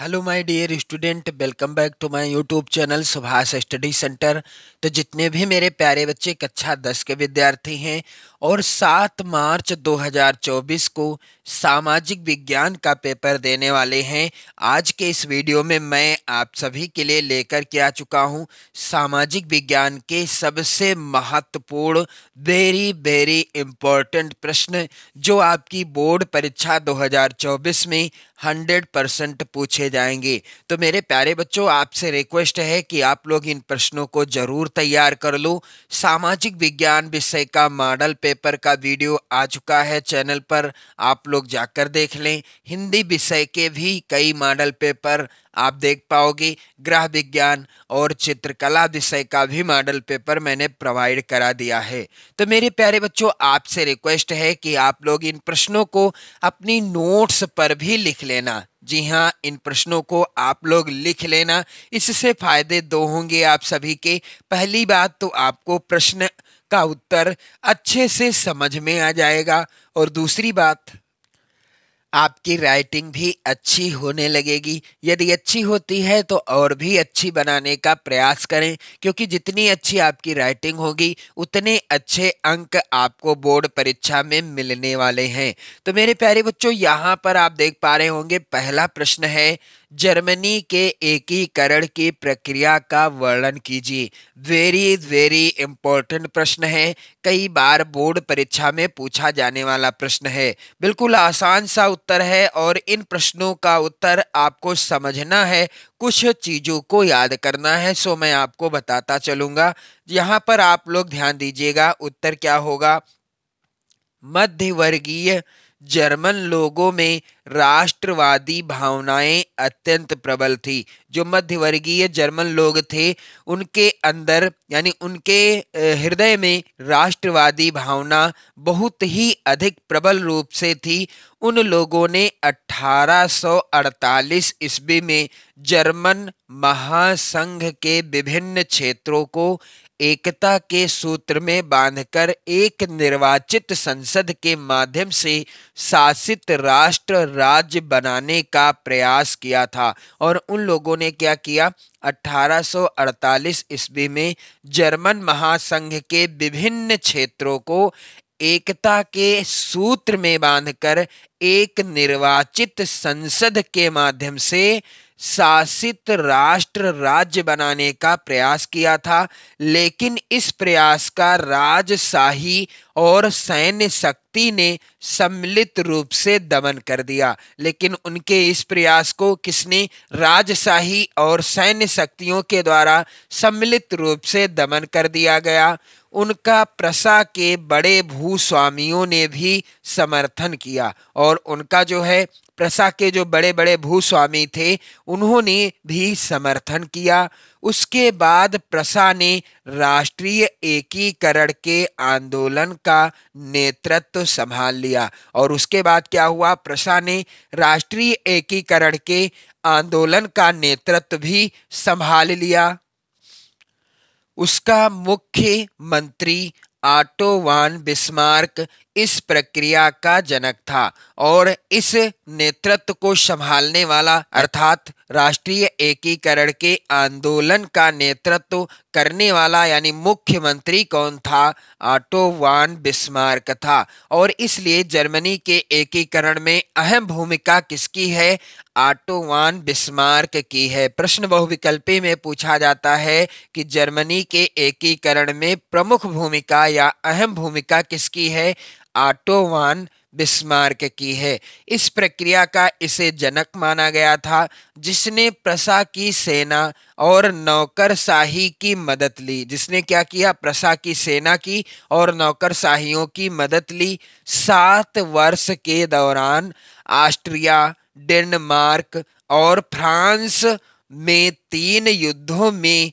hello my dear student welcome back to my YouTube channel Subhash study centre तो जितने भी मेरे प्यारे बच्चे कक्षा अच्छा दस के विद्यार्थी हैं और सात मार्च 2024 को सामाजिक विज्ञान का पेपर देने वाले हैं आज के इस वीडियो में मैं आप सभी के लिए लेकर के आ चुका हूं सामाजिक विज्ञान के सबसे महत्वपूर्ण वेरी वेरी इम्पोर्टेंट प्रश्न जो आपकी बोर्ड परीक्षा दो में हंड्रेड परसेंट पूछे जाएंगे तो मेरे प्यारे बच्चों आपसे रिक्वेस्ट है कि आप लोग इन प्रश्नों को जरूर तैयार कर लो सामाजिक विज्ञान विषय का मॉडल पेपर का वीडियो आ चुका है चैनल पर आप लोग जाकर देख लें हिंदी विषय के भी कई मॉडल पेपर आप देख पाओगे ग्रह विज्ञान और चित्रकला विषय का भी मॉडल पेपर मैंने प्रोवाइड करा दिया है तो मेरे प्यारे बच्चों आपसे रिक्वेस्ट है कि आप लोग इन प्रश्नों को अपनी नोट्स पर भी लिख लेना जी हाँ इन प्रश्नों को आप लोग लिख लेना इससे फायदे दो होंगे आप सभी के पहली बात तो आपको प्रश्न का उत्तर अच्छे से समझ में आ जाएगा और दूसरी बात आपकी राइटिंग भी अच्छी होने लगेगी यदि अच्छी होती है तो और भी अच्छी बनाने का प्रयास करें क्योंकि जितनी अच्छी आपकी राइटिंग होगी उतने अच्छे अंक आपको बोर्ड परीक्षा में मिलने वाले हैं तो मेरे प्यारे बच्चों यहाँ पर आप देख पा रहे होंगे पहला प्रश्न है जर्मनी के एकीकरण की प्रक्रिया का वर्णन कीजिए वेरी वेरी इंपॉर्टेंट प्रश्न है कई बार बोर्ड परीक्षा में पूछा जाने वाला प्रश्न है बिल्कुल आसान सा उत्तर है और इन प्रश्नों का उत्तर आपको समझना है कुछ चीज़ों को याद करना है सो मैं आपको बताता चलूँगा यहाँ पर आप लोग ध्यान दीजिएगा उत्तर क्या होगा मध्यवर्गीय वर्गीय जर्मन लोगों में राष्ट्रवादी भावनाएं अत्यंत प्रबल थी जो मध्यवर्गीय जर्मन लोग थे उनके अंदर यानी उनके हृदय में राष्ट्रवादी भावना बहुत ही अधिक प्रबल रूप से थी उन लोगों ने 1848 ईस्वी में जर्मन महासंघ के विभिन्न क्षेत्रों को एकता के सूत्र में बांधकर एक निर्वाचित संसद के माध्यम से शासित राष्ट्र राज्य बनाने का प्रयास किया था और उन लोगों ने क्या किया 1848 ईस्वी में जर्मन महासंघ के विभिन्न क्षेत्रों को एकता के सूत्र में बांधकर एक निर्वाचित संसद के माध्यम से शासित राष्ट्र राज्य बनाने का प्रयास किया था लेकिन इस प्रयास का राजशाही और सैन्य शक्ति ने सम्मिलित रूप से दमन कर दिया लेकिन उनके इस प्रयास को किसने राजशाही और सैन्य शक्तियों के द्वारा सम्मिलित रूप से दमन कर दिया गया उनका प्रसा के बड़े भूस्वामियों ने भी समर्थन किया और उनका जो है प्रसा के जो बड़े बड़े भूस्वामी थे उन्होंने भी समर्थन किया उसके बाद प्रसा ने राष्ट्रीय एकीकरण के आंदोलन का नेतृत्व संभाल लिया और उसके बाद क्या हुआ प्रसा ने राष्ट्रीय एकीकरण के आंदोलन का नेतृत्व भी संभाल लिया उसका मुख्य मंत्री आटोवान बिस्मार्क इस प्रक्रिया का जनक था और इस नेतृत्व को संभालने वाला अर्थात राष्ट्रीय एकीकरण के आंदोलन का नेतृत्व करने वाला यानी मुख्यमंत्री कौन था ऑटो वान बिस्मार्क था और इसलिए जर्मनी के एकीकरण में अहम भूमिका किसकी है आटोवान बिस्मार्क की है प्रश्न बहुविकल्पी में पूछा जाता है कि जर्मनी के एकीकरण में प्रमुख भूमिका या अहम भूमिका किसकी है आटोवान बिस्मार्क की है इस प्रक्रिया का इसे जनक माना गया था जिसने प्रसा की सेना और नौकरशाही की मदद ली जिसने क्या किया प्रसा की सेना की और नौकरशाहियों की मदद ली सात वर्ष के दौरान ऑस्ट्रिया डेनमार्क और फ्रांस में तीन युद्धों में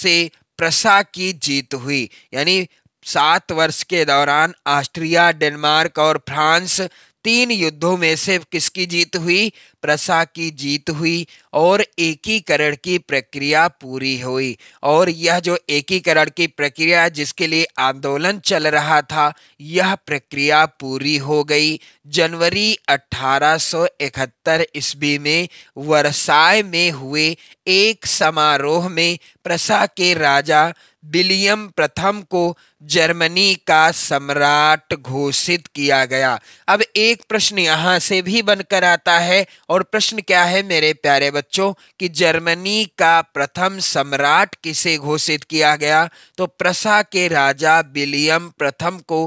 से प्रसा की जीत हुई यानी सात वर्ष के दौरान ऑस्ट्रिया डेनमार्क और फ्रांस तीन युद्धों में से किसकी जीत हुई प्रसा की जीत हुई और एकीकरण की प्रक्रिया पूरी हुई और यह जो एकीकरण की प्रक्रिया जिसके लिए आंदोलन चल रहा था यह प्रक्रिया पूरी हो गई जनवरी 1871 ईस्वी में वर्साय में हुए एक समारोह में प्रसा के राजा विलियम प्रथम को जर्मनी का सम्राट घोषित किया गया अब एक प्रश्न यहाँ से भी बनकर आता है और प्रश्न क्या है मेरे प्यारे बच्चों कि जर्मनी का प्रथम सम्राट किसे घोषित किया गया तो प्रसा के राजा विलियम प्रथम को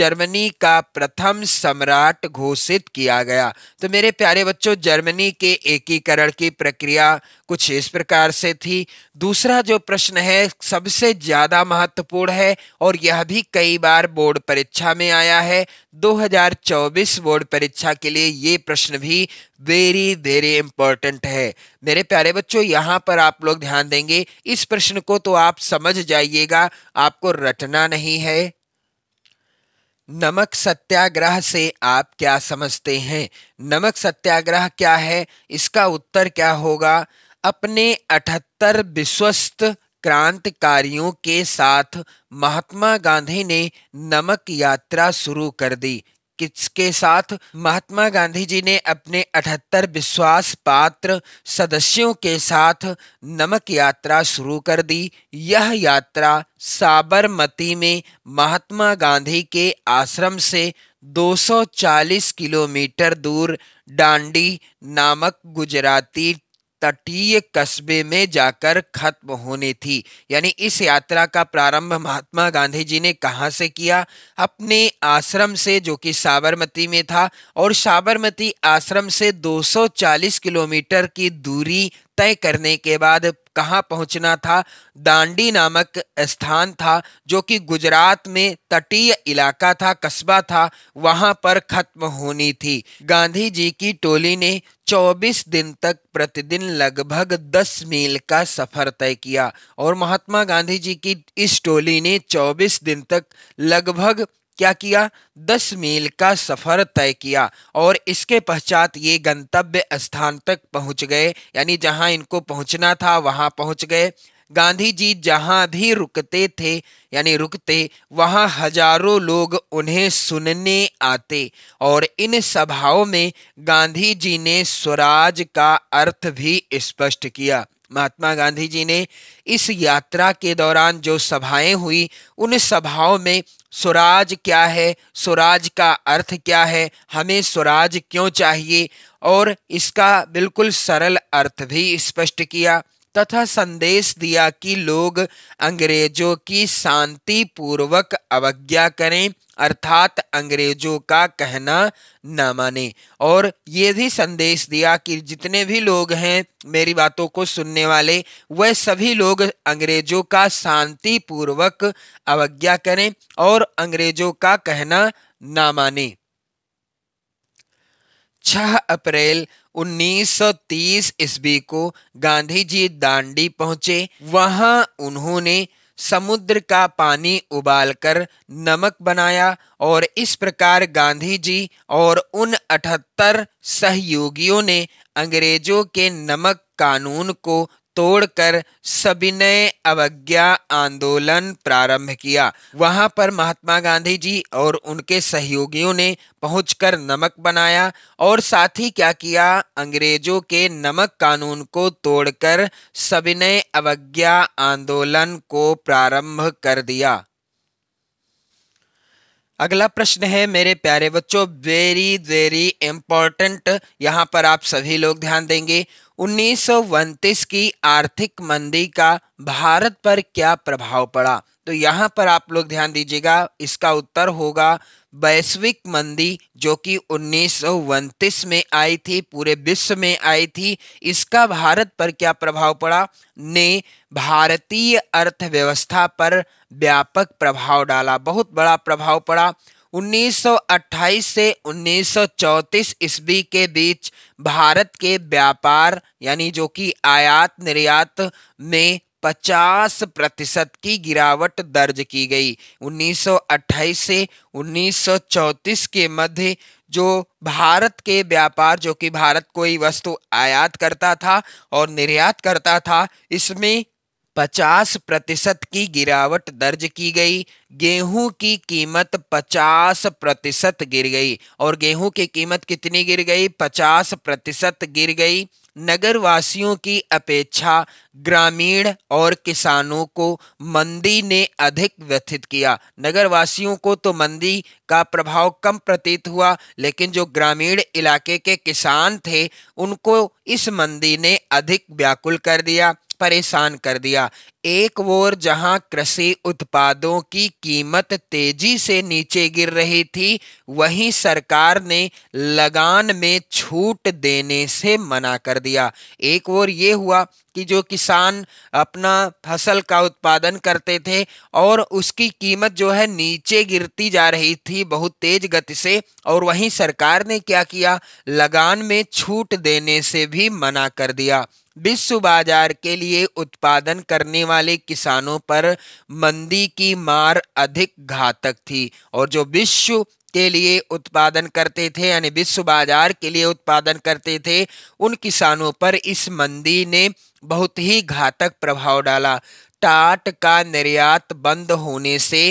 जर्मनी का प्रथम सम्राट घोषित किया गया तो मेरे प्यारे बच्चों जर्मनी के एकीकरण की प्रक्रिया कुछ इस प्रकार से थी दूसरा जो प्रश्न है सबसे ज़्यादा महत्वपूर्ण है और यह भी कई बार बोर्ड परीक्षा में आया है 2024 बोर्ड परीक्षा के लिए ये प्रश्न भी वेरी वेरी इंपॉर्टेंट है मेरे प्यारे बच्चों यहाँ पर आप लोग ध्यान देंगे इस प्रश्न को तो आप समझ जाइएगा आपको रटना नहीं है नमक सत्याग्रह से आप क्या समझते हैं नमक सत्याग्रह क्या है इसका उत्तर क्या होगा अपने अठहत्तर विश्वस्त क्रांतिकारियों के साथ महात्मा गांधी ने नमक यात्रा शुरू कर दी किसके साथ महात्मा गांधी जी ने अपने अठहत्तर विश्वास पात्र सदस्यों के साथ नमक यात्रा शुरू कर दी यह यात्रा साबरमती में महात्मा गांधी के आश्रम से 240 किलोमीटर दूर डांडी नामक गुजराती तटीय कस्बे में जाकर खत्म होने थी यानी इस यात्रा का प्रारंभ महात्मा गांधी जी ने कहाँ से किया अपने आश्रम से जो कि साबरमती में था और साबरमती आश्रम से 240 किलोमीटर की दूरी तय करने के बाद कहाँ पहुंचना था दांडी नामक स्थान था जो कि गुजरात में तटीय इलाका था कस्बा था वहां पर खत्म होनी थी गांधी जी की टोली ने 24 दिन तक प्रतिदिन लगभग 10 मील का सफर तय किया और महात्मा गांधी जी की इस टोली ने 24 दिन तक लगभग क्या किया दस मील का सफ़र तय किया और इसके पश्चात ये गंतव्य स्थान तक पहुंच गए यानी जहां इनको पहुंचना था वहां पहुंच गए गांधी जी जहां भी रुकते थे यानी रुकते वहां हजारों लोग उन्हें सुनने आते और इन सभाओं में गांधी जी ने स्वराज का अर्थ भी स्पष्ट किया महात्मा गांधी जी ने इस यात्रा के दौरान जो सभाएं हुई उन सभाओं में स्वराज क्या है स्वराज का अर्थ क्या है हमें स्वराज क्यों चाहिए और इसका बिल्कुल सरल अर्थ भी स्पष्ट किया तथा संदेश दिया कि लोग अंग्रेजों की शांतिपूर्वक अवज्ञा करें अर्थात अंग्रेजों का कहना न माने और ये भी संदेश दिया कि जितने भी लोग हैं मेरी बातों को सुनने वाले वह सभी लोग अंग्रेजों का शांतिपूर्वक अवज्ञा करें और अंग्रेजों का कहना ना माने छह अप्रैल 1930 ईस्वी को गांधी जी दांडी पहुंचे वहां उन्होंने समुद्र का पानी उबालकर नमक बनाया और इस प्रकार गांधी जी और उन अठहत्तर सहयोगियों ने अंग्रेजों के नमक कानून को तोड़कर सविनय अवज्ञा आंदोलन प्रारंभ किया वहां पर महात्मा गांधी जी और उनके सहयोगियों ने पहुंचकर नमक बनाया और साथ ही क्या किया अंग्रेजों के नमक कानून को तोड़कर सविनय अवज्ञा आंदोलन को प्रारंभ कर दिया अगला प्रश्न है मेरे प्यारे बच्चों वेरी वेरी इंपॉर्टेंट यहाँ पर आप सभी लोग ध्यान देंगे उन्नीस की आर्थिक मंदी का भारत पर क्या प्रभाव पड़ा तो यहाँ पर आप लोग ध्यान दीजिएगा इसका उत्तर होगा वैश्विक मंदी जो कि उन्नीस में आई थी पूरे विश्व में आई थी इसका भारत पर क्या प्रभाव पड़ा ने भारतीय अर्थव्यवस्था पर व्यापक प्रभाव डाला बहुत बड़ा प्रभाव पड़ा 1928 से 1934 ईस्वी के बीच भारत के व्यापार यानी जो कि आयात निर्यात में 50 प्रतिशत की गिरावट दर्ज की गई 1928 से 1934 के मध्य जो भारत के व्यापार जो कि भारत कोई वस्तु आयात करता था और निर्यात करता था इसमें 50 प्रतिशत की गिरावट दर्ज की गई गेहूं की कीमत 50 प्रतिशत गिर गई और गेहूं की कीमत कितनी गिर गई 50 प्रतिशत गिर गई नगर वासियों की अपेक्षा ग्रामीण और किसानों को मंदी ने अधिक व्यथित किया नगर वासियों को तो मंदी का प्रभाव कम प्रतीत हुआ लेकिन जो ग्रामीण इलाके के किसान थे उनको इस मंदी ने अधिक व्याकुल कर दिया परेशान कर दिया एक ओर जहां कृषि उत्पादों की कीमत तेजी से नीचे गिर रही थी वहीं सरकार ने लगान में छूट देने से मना कर दिया एक ओर ये हुआ कि जो किसान अपना फसल का उत्पादन करते थे और उसकी कीमत जो है नीचे गिरती जा रही थी बहुत तेज गति से और वहीं सरकार ने क्या किया लगान में छूट देने से भी मना कर दिया विश्व बाजार के लिए उत्पादन करने वाले किसानों पर मंदी की मार अधिक घातक थी और जो विश्व के लिए उत्पादन करते थे यानी विश्व बाजार के लिए उत्पादन करते थे उन किसानों पर इस मंदी ने बहुत ही घातक प्रभाव डाला टाट का निर्यात बंद होने से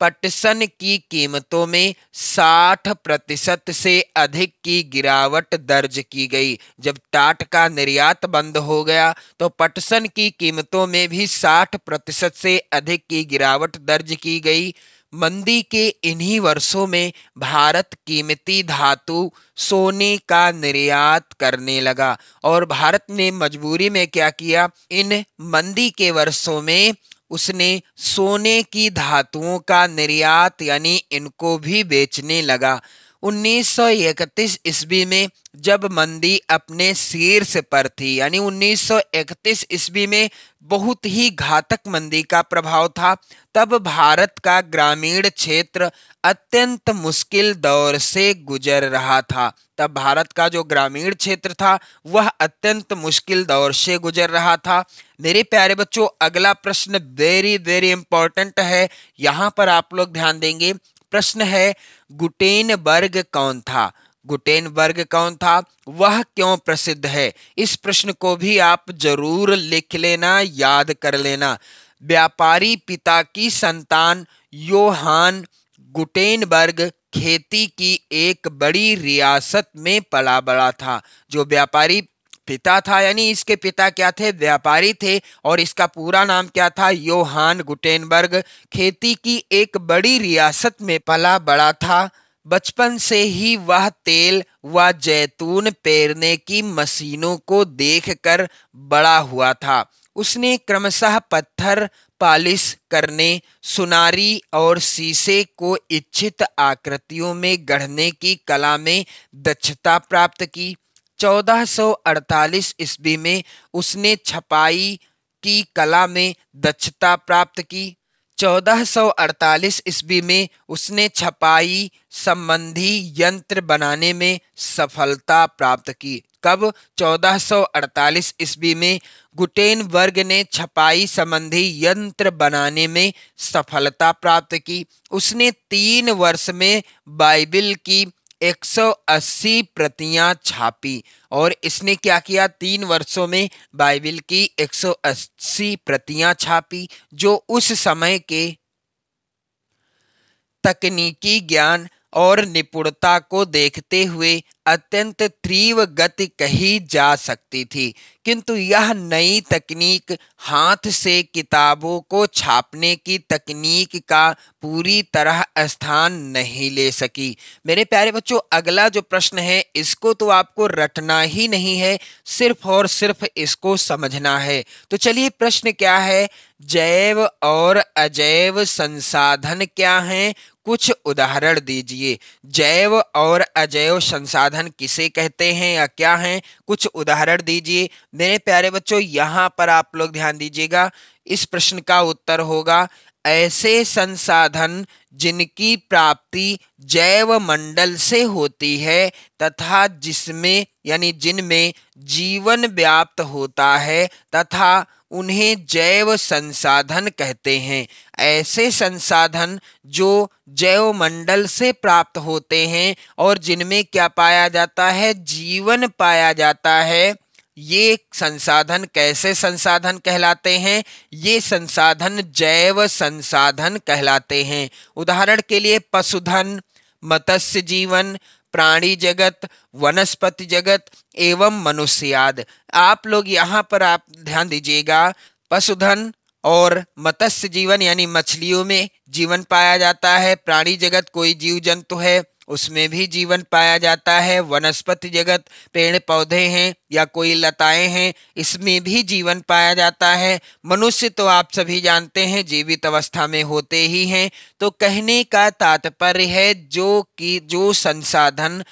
पटसन की कीमतों में 60 प्रतिशत से अधिक की गिरावट दर्ज की गई जब टाट का निर्यात बंद हो गया तो पटसन की कीमतों में भी 60 प्रतिशत से अधिक की गिरावट दर्ज की गई मंदी के इन्हीं वर्षों में भारत कीमती धातु सोने का निर्यात करने लगा और भारत ने मजबूरी में क्या किया इन मंदी के वर्षों में उसने सोने की धातुओं का निर्यात यानी इनको भी बेचने लगा उन्नीस ईस्वी में जब मंदी अपने शीर्ष पर थी यानी 1931 ईस्वी में बहुत ही घातक मंदी का प्रभाव था तब भारत का ग्रामीण क्षेत्र अत्यंत मुश्किल दौर से गुजर रहा था तब भारत का जो ग्रामीण क्षेत्र था वह अत्यंत मुश्किल दौर से गुजर रहा था मेरे प्यारे बच्चों अगला प्रश्न वेरी वेरी इंपॉर्टेंट है यहाँ पर आप लोग ध्यान देंगे प्रश्न है गुटेनबर्ग कौन था गुटेनबर्ग कौन था वह क्यों प्रसिद्ध है इस प्रश्न को भी आप जरूर लिख लेना याद कर लेना व्यापारी पिता की संतान योहान गुटेनबर्ग खेती की एक बड़ी रियासत में पला बड़ा था जो व्यापारी पिता था यानी इसके पिता क्या थे व्यापारी थे और इसका पूरा नाम क्या था योहान गुटेनबर्ग खेती की एक बड़ी रियासत में पला बड़ा था बचपन से ही वह तेल व जैतून पेरने की मशीनों को देखकर बड़ा हुआ था उसने क्रमशः पत्थर पालिश करने सुनारी और शीशे को इच्छित आकृतियों में गढ़ने की कला में दक्षता प्राप्त की 1448 ईस्वी में उसने छपाई की कला में दक्षता प्राप्त की 1448 ईस्वी में उसने छपाई संबंधी यंत्र बनाने में सफलता प्राप्त की कब 1448 ईस्वी में गुटेन वर्ग ने छपाई संबंधी यंत्र बनाने में सफलता प्राप्त की उसने तीन वर्ष में बाइबिल की 180 प्रतियां छापी और इसने क्या किया तीन वर्षों में बाइबल की 180 प्रतियां छापी जो उस समय के तकनीकी ज्ञान और निपुणता को देखते हुए अत्यंत तीव्र गति कही जा सकती थी किंतु यह नई तकनीक हाथ से किताबों को छापने की तकनीक का पूरी तरह स्थान नहीं ले सकी मेरे प्यारे बच्चों अगला जो प्रश्न है इसको तो आपको रटना ही नहीं है सिर्फ और सिर्फ इसको समझना है तो चलिए प्रश्न क्या है जैव और अजैव संसाधन क्या हैं कुछ उदाहरण दीजिए जैव और अजैव संसाधन किसे कहते हैं या क्या हैं कुछ उदाहरण दीजिए मेरे प्यारे बच्चों यहाँ पर आप लोग ध्यान दीजिएगा इस प्रश्न का उत्तर होगा ऐसे संसाधन जिनकी प्राप्ति जैव मंडल से होती है तथा जिसमें यानी जिनमें जीवन व्याप्त होता है तथा उन्हें जैव संसाधन कहते हैं ऐसे संसाधन जो जैव मंडल से प्राप्त होते हैं और जिनमें क्या पाया जाता है जीवन पाया जाता है ये संसाधन कैसे संसाधन कहलाते हैं ये संसाधन जैव संसाधन कहलाते हैं उदाहरण के लिए पशुधन मत्स्य जीवन प्राणी जगत वनस्पति जगत एवं मनुष्याद आप लोग यहाँ पर आप ध्यान दीजिएगा पशुधन और मत्स्य जीवन यानी मछलियों में जीवन पाया जाता है प्राणी जगत कोई जीव जंतु है उसमें भी जीवन पाया जाता है वनस्पति जगत पेड़ पौधे हैं या कोई लताएं हैं इसमें भी जीवन पाया जाता है मनुष्य तो आप सभी जानते हैं जीवित अवस्था में होते ही हैं तो कहने का तात्पर्य है जो कि जो संसाधन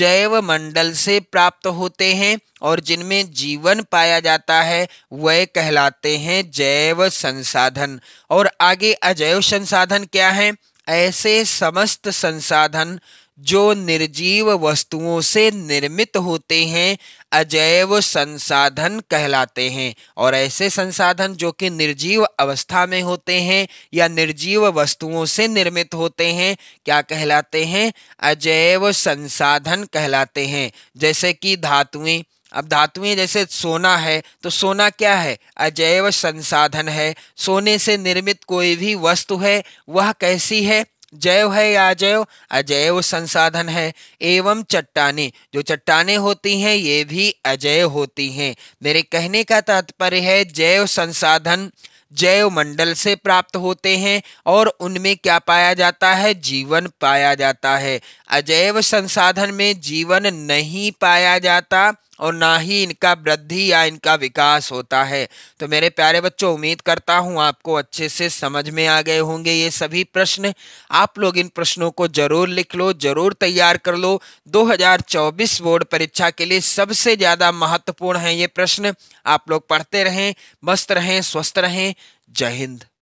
जैव मंडल से प्राप्त होते हैं और जिनमें जीवन पाया जाता है वह कहलाते हैं जैव संसाधन और आगे अजैव संसाधन क्या है ऐसे समस्त संसाधन जो निर्जीव वस्तुओं से निर्मित होते हैं अजैव संसाधन कहलाते हैं और ऐसे संसाधन जो कि निर्जीव अवस्था में होते हैं या निर्जीव वस्तुओं से निर्मित होते हैं क्या कहलाते हैं अजैव संसाधन कहलाते हैं जैसे कि धातुएं अब धातुएं जैसे सोना है तो सोना क्या है अजैव संसाधन है सोने से निर्मित कोई भी वस्तु है वह कैसी है जैव है या अजैव अजैव संसाधन है एवं चट्टाने जो चट्टाने होती हैं ये भी अजैव होती हैं मेरे कहने का तात्पर्य है जैव संसाधन जैव मंडल से प्राप्त होते हैं और उनमें क्या पाया जाता है जीवन पाया जाता है अजैव संसाधन में जीवन नहीं पाया जाता और ना ही इनका वृद्धि या इनका विकास होता है तो मेरे प्यारे बच्चों उम्मीद करता हूँ आपको अच्छे से समझ में आ गए होंगे ये सभी प्रश्न आप लोग इन प्रश्नों को जरूर लिख लो जरूर तैयार कर लो 2024 बोर्ड परीक्षा के लिए सबसे ज़्यादा महत्वपूर्ण हैं ये प्रश्न आप लोग पढ़ते रहें मस्त रहें स्वस्थ रहें जय हिंद